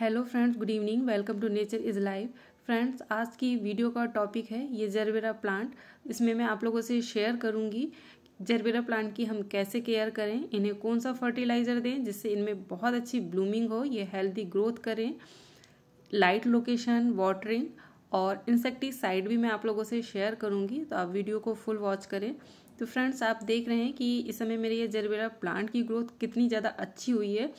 hello friends good evening welcome to nature is life friends आज की video का topic है ये जरबेरा प्लांट इसमें मैं आप लोगों से शेयर करूँगी जरबेरा प्लांट की हम कैसे केयर करें इन्हें कौन सा फर्टिलाइज़र दें जिससे इनमें बहुत अच्छी ब्लूमिंग हो ये हेल्दी ग्रोथ करें लाइट लोकेशन वाटरिंग और इंसेक्टिसाइड भी मैं आप लोगों से शेयर करूँगी तो आप वीडियो को फुल वॉच करें तो फ्रेंड्स आप देख रहे हैं कि इस समय मेरे ये जरबेरा प्लांट की ग्रोथ कितनी ज़्यादा अच्छी हुई है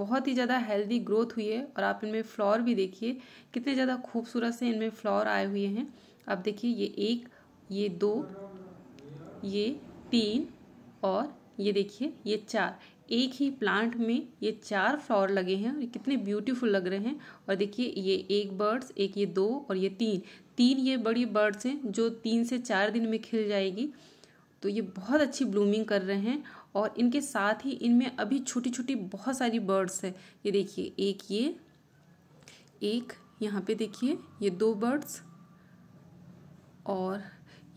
बहुत ही ज़्यादा हेल्दी ग्रोथ हुई है और आप इनमें फ्लावर भी देखिए कितने ज़्यादा खूबसूरत से इनमें फ्लावर आए हुए हैं आप देखिए ये एक ये दो ये तीन और ये देखिए ये चार एक ही प्लांट में ये चार फ्लावर लगे हैं और ये कितने ब्यूटीफुल लग रहे हैं और देखिए ये एक बर्ड्स एक ये दो और ये तीन तीन ये बड़ी बर्ड्स हैं जो तीन से चार दिन में खिल जाएगी तो ये बहुत अच्छी ब्लूमिंग कर रहे हैं और इनके साथ ही इनमें अभी छोटी छोटी बहुत सारी बर्ड्स है ये देखिए एक ये एक यहाँ पे देखिए ये दो बर्ड्स और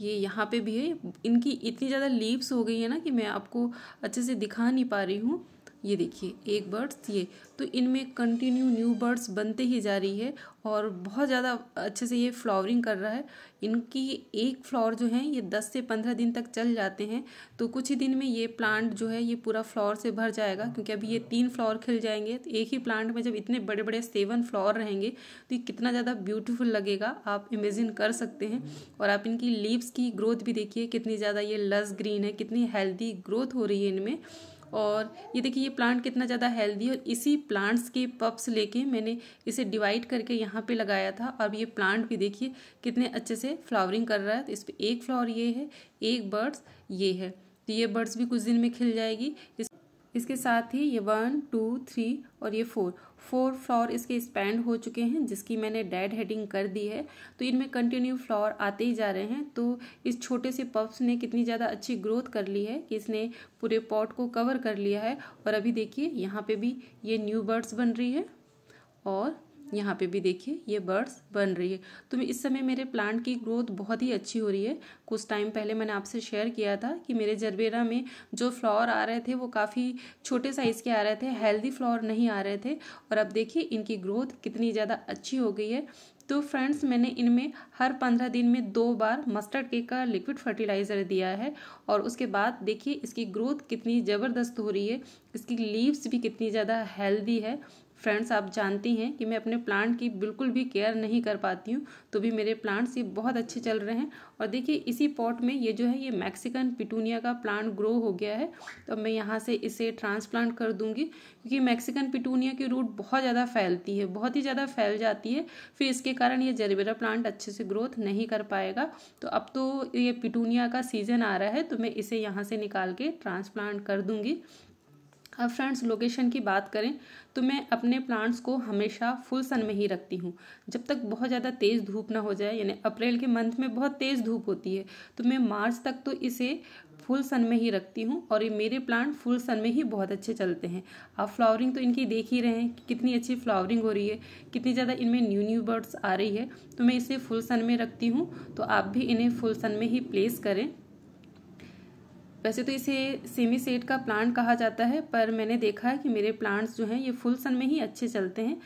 ये यहाँ पे भी है इनकी इतनी ज़्यादा लीव्स हो गई है ना कि मैं आपको अच्छे से दिखा नहीं पा रही हूँ ये देखिए एक बर्ड्स ये तो इनमें कंटिन्यू न्यू बर्ड्स बनते ही जा रही है और बहुत ज़्यादा अच्छे से ये फ्लावरिंग कर रहा है इनकी एक फ्लावर जो है ये दस से पंद्रह दिन तक चल जाते हैं तो कुछ ही दिन में ये प्लांट जो है ये पूरा फ्लावर से भर जाएगा क्योंकि अभी ये तीन फ्लावर खिल जाएंगे तो एक ही प्लांट में जब इतने बड़े बड़े सेवन फ्लावर रहेंगे तो ये कितना ज़्यादा ब्यूटीफुल लगेगा आप इमेजिन कर सकते हैं और आप इनकी लीव्स की ग्रोथ भी देखिए कितनी ज़्यादा ये लस ग्रीन है कितनी हेल्दी ग्रोथ हो रही है इनमें और ये देखिए ये प्लांट कितना ज़्यादा हेल्दी और इसी प्लांट्स के पप्स लेके मैंने इसे डिवाइड करके यहाँ पे लगाया था अब ये प्लांट भी देखिए कितने अच्छे से फ्लावरिंग कर रहा है तो इस पर एक फ्लावर ये है एक बर्ड्स ये है तो ये बर्ड्स भी कुछ दिन में खिल जाएगी इस इसके साथ ही ये वन टू थ्री और ये फोर फोर फ्लावर इसके स्पैंड हो चुके हैं जिसकी मैंने डेड हेडिंग कर दी है तो इनमें कंटिन्यू फ्लावर आते ही जा रहे हैं तो इस छोटे से पप्स ने कितनी ज़्यादा अच्छी ग्रोथ कर ली है कि इसने पूरे पॉट को कवर कर लिया है और अभी देखिए यहाँ पे भी ये न्यू बर्ड्स बन रही है और यहाँ पे भी देखिए ये बर्ड्स बन रही है तो इस समय मेरे प्लांट की ग्रोथ बहुत ही अच्छी हो रही है कुछ टाइम पहले मैंने आपसे शेयर किया था कि मेरे जरबेरा में जो फ्लावर आ रहे थे वो काफ़ी छोटे साइज़ के आ रहे थे हेल्दी फ्लावर नहीं आ रहे थे और अब देखिए इनकी ग्रोथ कितनी ज़्यादा अच्छी हो गई है तो फ्रेंड्स मैंने इनमें हर पंद्रह दिन में दो बार मस्टर्ड केक का लिक्विड फर्टिलाइज़र दिया है और उसके बाद देखिए इसकी ग्रोथ कितनी ज़बरदस्त हो रही है इसकी लीव्स भी कितनी ज़्यादा हेल्दी है फ्रेंड्स आप जानती हैं कि मैं अपने प्लांट की बिल्कुल भी केयर नहीं कर पाती हूँ तो भी मेरे प्लांट्स ये बहुत अच्छे चल रहे हैं और देखिए इसी पॉट में ये जो है ये मैक्सिकन पिटूनिया का प्लांट ग्रो हो गया है तो मैं यहाँ से इसे ट्रांसप्लांट कर दूँगी क्योंकि मैक्सिकन पिटूनिया की रूट बहुत ज़्यादा फैलती है बहुत ही ज़्यादा फैल जाती है फिर इसके कारण ये जरबेरा प्लांट अच्छे से ग्रोथ नहीं कर पाएगा तो अब तो ये पिटूनिया का सीज़न आ रहा है तो मैं इसे यहाँ से निकाल के ट्रांसप्लांट कर दूँगी अब फ्रेंड्स लोकेशन की बात करें तो मैं अपने प्लांट्स को हमेशा फुल सन में ही रखती हूँ जब तक बहुत ज़्यादा तेज़ धूप ना हो जाए यानी अप्रैल के मंथ में बहुत तेज़ धूप होती है तो मैं मार्च तक तो इसे फुल सन में ही रखती हूँ और ये मेरे प्लांट फुल सन में ही बहुत अच्छे चलते हैं आप फ्लावरिंग तो इनकी देख ही रहे हैं कि कितनी अच्छी फ्लावरिंग हो रही है कितनी ज़्यादा इनमें न्यू न्यू बर्ड्स आ रही है तो मैं इसे फुल सन में रखती हूँ तो आप भी इन्हें फुल सन में ही प्लेस करें वैसे तो इसे सेमी सेट का प्लांट कहा जाता है पर मैंने देखा है कि मेरे प्लांट्स जो हैं ये फुल सन में ही अच्छे चलते हैं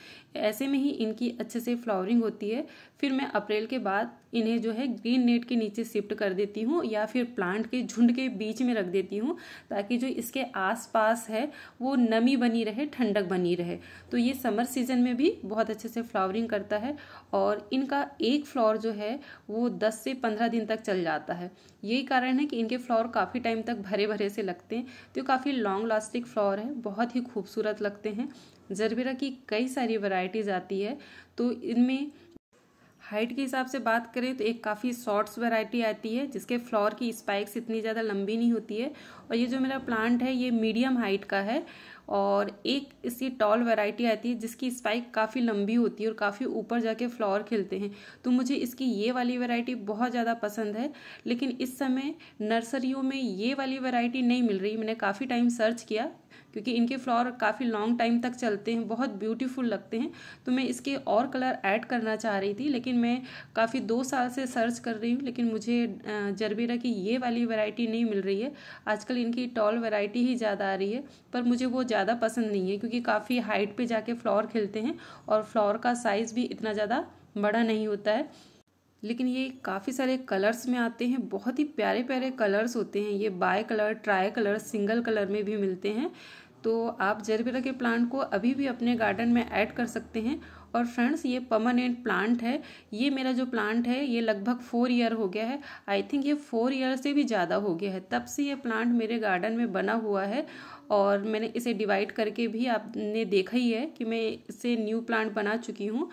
ऐसे में ही इनकी अच्छे से फ्लावरिंग होती है फिर मैं अप्रैल के बाद इन्हें जो है ग्रीन नेट के नीचे शिफ्ट कर देती हूँ या फिर प्लांट के झुंड के बीच में रख देती हूँ ताकि जो इसके आसपास है वो नमी बनी रहे ठंडक बनी रहे तो ये समर सीजन में भी बहुत अच्छे से फ्लावरिंग करता है और इनका एक फ्लावर जो है वो दस से पंद्रह दिन तक चल जाता है यही कारण है कि इनके फ्लावर काफ़ी टाइम तक भरे भरे से लगते हैं तो काफ़ी लॉन्ग लास्टिंग फ्लावर है बहुत ही खूबसूरत लगते हैं जरबेरा की कई सारी वैरायटीज़ आती है तो इनमें हाइट के हिसाब से बात करें तो एक काफ़ी शॉर्ट्स वैरायटी आती है जिसके फ्लावर की स्पाइक्स इतनी ज़्यादा लंबी नहीं होती है और ये जो मेरा प्लांट है ये मीडियम हाइट का है और एक इसकी टॉल वैरायटी आती है जिसकी स्पाइक काफ़ी लंबी होती है और काफ़ी ऊपर जाके फ्लावर खिलते हैं तो मुझे इसकी ये वाली वैरायटी बहुत ज़्यादा पसंद है लेकिन इस समय नर्सरियों में ये वाली वैरायटी नहीं मिल रही मैंने काफ़ी टाइम सर्च किया क्योंकि इनके फ्लावर काफ़ी लॉन्ग टाइम तक चलते हैं बहुत ब्यूटीफुल लगते हैं तो मैं इसके और कलर ऐड करना चाह रही थी लेकिन मैं काफ़ी दो साल से सर्च कर रही हूँ लेकिन मुझे जरबेरा की ये वाली वैरायटी नहीं मिल रही है आजकल इनकी टॉल वैरायटी ही ज़्यादा आ रही है पर मुझे वो ज़्यादा पसंद नहीं है क्योंकि काफ़ी हाइट पर जाके फ्लावर खिलते हैं और फ्लावर का साइज़ भी इतना ज़्यादा बड़ा नहीं होता है लेकिन ये काफ़ी सारे कलर्स में आते हैं बहुत ही प्यारे प्यारे कलर्स होते हैं ये bi colour tri colour single colour में भी मिलते हैं तो आप जरबेरा के प्लांट को अभी भी अपने गार्डन में ऐड कर सकते हैं और फ्रेंड्स ये परमानेंट प्लांट है ये मेरा जो प्लांट है ये लगभग फोर ईयर हो गया है आई थिंक ये फोर ईयर से भी ज़्यादा हो गया है तब से ये प्लांट मेरे गार्डन में बना हुआ है और मैंने इसे डिवाइड करके भी आपने देखा ही है कि मैं इसे न्यू प्लांट बना चुकी हूँ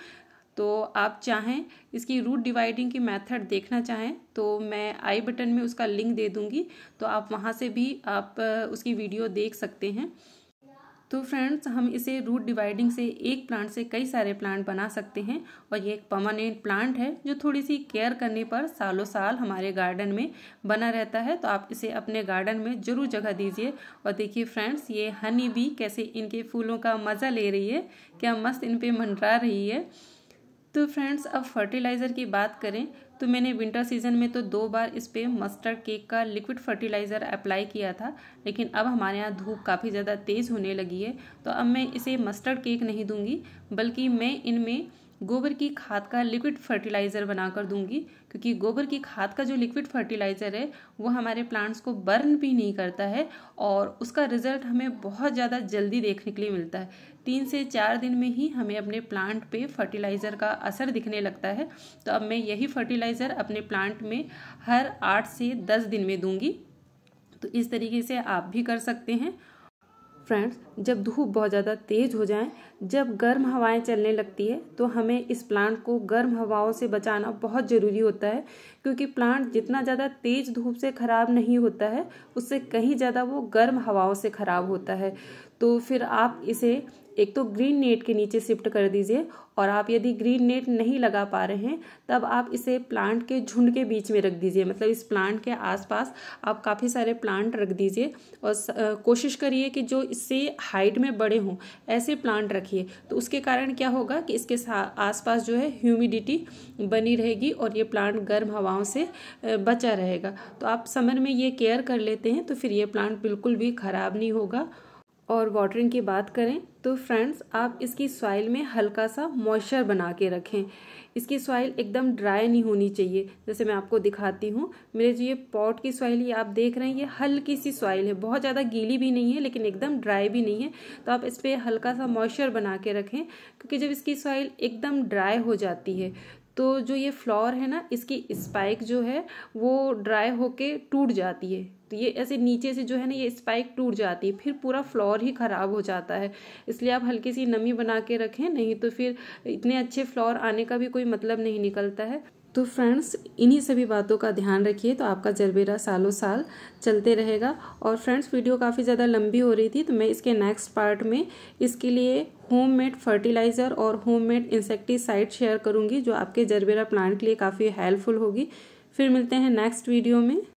तो आप चाहें इसकी रूट डिवाइडिंग की मेथड देखना चाहें तो मैं आई बटन में उसका लिंक दे दूंगी तो आप वहाँ से भी आप उसकी वीडियो देख सकते हैं तो फ्रेंड्स हम इसे रूट डिवाइडिंग से एक प्लांट से कई सारे प्लांट बना सकते हैं और ये एक परमानेंट प्लांट है जो थोड़ी सी केयर करने पर सालों साल हमारे गार्डन में बना रहता है तो आप इसे अपने गार्डन में ज़रूर जगह दीजिए और देखिए फ्रेंड्स ये हनी भी कैसे इनके फूलों का मज़ा ले रही है क्या मस्त इन पर मंडरा रही है तो फ्रेंड्स अब फर्टिलाइज़र की बात करें तो मैंने विंटर सीजन में तो दो बार इस पर मस्टर्ड केक का लिक्विड फर्टिलाइज़र अप्लाई किया था लेकिन अब हमारे यहाँ धूप काफ़ी ज़्यादा तेज़ होने लगी है तो अब मैं इसे मस्टर्ड केक नहीं दूंगी बल्कि मैं इनमें गोबर की खाद का लिक्विड फर्टिलाइज़र बनाकर दूंगी क्योंकि गोबर की खाद का जो लिक्विड फर्टिलाइज़र है वो हमारे प्लांट्स को बर्न भी नहीं करता है और उसका रिज़ल्ट हमें बहुत ज़्यादा जल्दी देखने के लिए मिलता है तीन से चार दिन में ही हमें अपने प्लांट पे फर्टिलाइज़र का असर दिखने लगता है तो अब मैं यही फर्टिलाइज़र अपने प्लांट में हर आठ से दस दिन में दूंगी तो इस तरीके से आप भी कर सकते हैं फ्रेंड्स जब धूप बहुत ज़्यादा तेज़ हो जाए जब गर्म हवाएं चलने लगती है तो हमें इस प्लांट को गर्म हवाओं से बचाना बहुत ज़रूरी होता है क्योंकि प्लांट जितना ज़्यादा तेज़ धूप से ख़राब नहीं होता है उससे कहीं ज़्यादा वो गर्म हवाओं से ख़राब होता है तो फिर आप इसे एक तो ग्रीन नेट के नीचे शिफ्ट कर दीजिए और आप यदि ग्रीन नेट नहीं लगा पा रहे हैं तब आप इसे प्लांट के झुंड के बीच में रख दीजिए मतलब इस प्लांट के आसपास आप काफ़ी सारे प्लांट रख दीजिए और कोशिश करिए कि जो इससे हाइट में बड़े हों ऐसे प्लांट रखिए तो उसके कारण क्या होगा कि इसके आसपास जो है ह्यूमिडिटी बनी रहेगी और ये प्लांट गर्म हवाओं से बचा रहेगा तो आप समर में ये केयर कर लेते हैं तो फिर ये प्लांट बिल्कुल भी ख़राब नहीं होगा और वाटरिंग की बात करें तो फ्रेंड्स आप इसकी सॉइल में हल्का सा मॉइस्चर बना के रखें इसकी सॉइल एकदम ड्राई नहीं होनी चाहिए जैसे मैं आपको दिखाती हूँ मेरे जो ये पॉट की सॉइल ये आप देख रहे हैं ये हल्की सी सॉइल है बहुत ज़्यादा गीली भी नहीं है लेकिन एकदम ड्राई भी नहीं है तो आप इस पर हल्का सा मॉइस्चर बना के रखें क्योंकि जब इसकी सॉइल एकदम ड्राई हो जाती है तो जो ये फ्लॉर है ना इसकी स्पाइक जो है वो ड्राई होके टूट जाती है तो ये ऐसे नीचे से जो है ना ये स्पाइक टूट जाती है फिर पूरा फ्लोर ही ख़राब हो जाता है इसलिए आप हल्की सी नमी बना के रखें नहीं तो फिर इतने अच्छे फ्लोर आने का भी कोई मतलब नहीं निकलता है तो फ्रेंड्स इन्हीं सभी बातों का ध्यान रखिए तो आपका जरबेरा सालों साल चलते रहेगा और फ्रेंड्स वीडियो काफ़ी ज़्यादा लंबी हो रही थी तो मैं इसके नेक्स्ट पार्ट में इसके लिए होममेड फर्टिलाइज़र और होममेड इंसेक्टिसाइड शेयर करूँगी जो आपके जरबेरा प्लांट के लिए काफ़ी हेल्पफुल होगी फिर मिलते हैं नेक्स्ट वीडियो में